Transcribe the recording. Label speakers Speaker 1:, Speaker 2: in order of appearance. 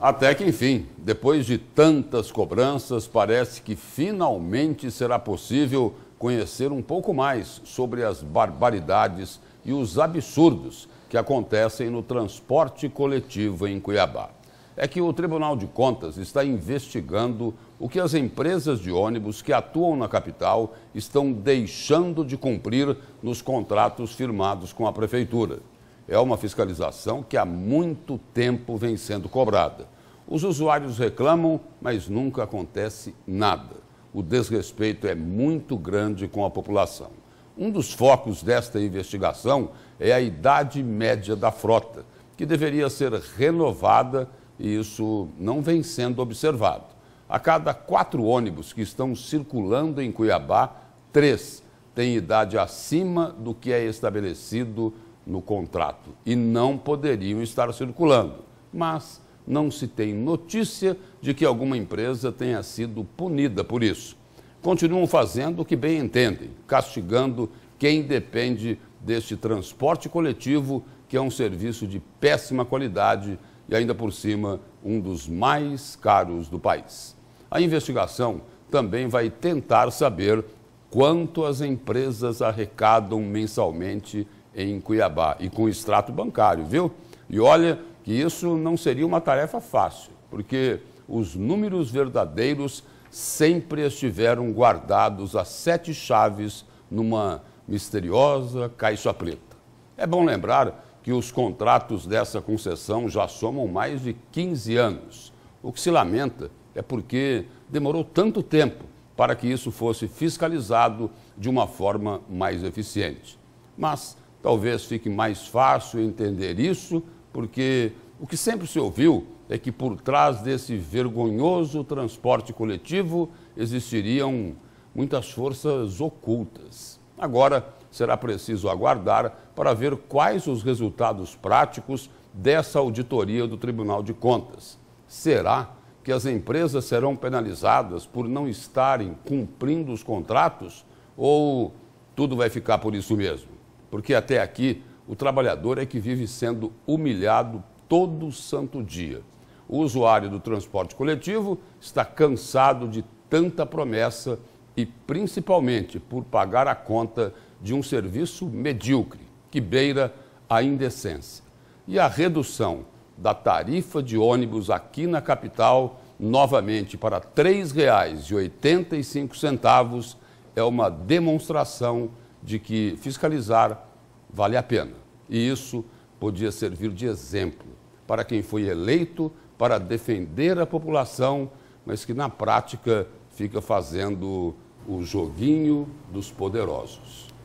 Speaker 1: Até que, enfim, depois de tantas cobranças, parece que finalmente será possível conhecer um pouco mais sobre as barbaridades e os absurdos que acontecem no transporte coletivo em Cuiabá. É que o Tribunal de Contas está investigando o que as empresas de ônibus que atuam na capital estão deixando de cumprir nos contratos firmados com a Prefeitura é uma fiscalização que há muito tempo vem sendo cobrada. Os usuários reclamam, mas nunca acontece nada. O desrespeito é muito grande com a população. Um dos focos desta investigação é a idade média da frota, que deveria ser renovada e isso não vem sendo observado. A cada quatro ônibus que estão circulando em Cuiabá, três têm idade acima do que é estabelecido no contrato e não poderiam estar circulando. Mas não se tem notícia de que alguma empresa tenha sido punida por isso. Continuam fazendo o que bem entendem, castigando quem depende deste transporte coletivo, que é um serviço de péssima qualidade e, ainda por cima, um dos mais caros do país. A investigação também vai tentar saber quanto as empresas arrecadam mensalmente em Cuiabá e com extrato bancário, viu? E olha que isso não seria uma tarefa fácil, porque os números verdadeiros sempre estiveram guardados a sete chaves numa misteriosa caixa preta. É bom lembrar que os contratos dessa concessão já somam mais de 15 anos. O que se lamenta é porque demorou tanto tempo para que isso fosse fiscalizado de uma forma mais eficiente. Mas Talvez fique mais fácil entender isso, porque o que sempre se ouviu é que por trás desse vergonhoso transporte coletivo existiriam muitas forças ocultas. Agora será preciso aguardar para ver quais os resultados práticos dessa auditoria do Tribunal de Contas. Será que as empresas serão penalizadas por não estarem cumprindo os contratos ou tudo vai ficar por isso mesmo? Porque até aqui o trabalhador é que vive sendo humilhado todo santo dia. O usuário do transporte coletivo está cansado de tanta promessa e principalmente por pagar a conta de um serviço medíocre que beira a indecência. E a redução da tarifa de ônibus aqui na capital, novamente para R$ 3,85, é uma demonstração de que fiscalizar vale a pena. E isso podia servir de exemplo para quem foi eleito para defender a população, mas que na prática fica fazendo o joguinho dos poderosos.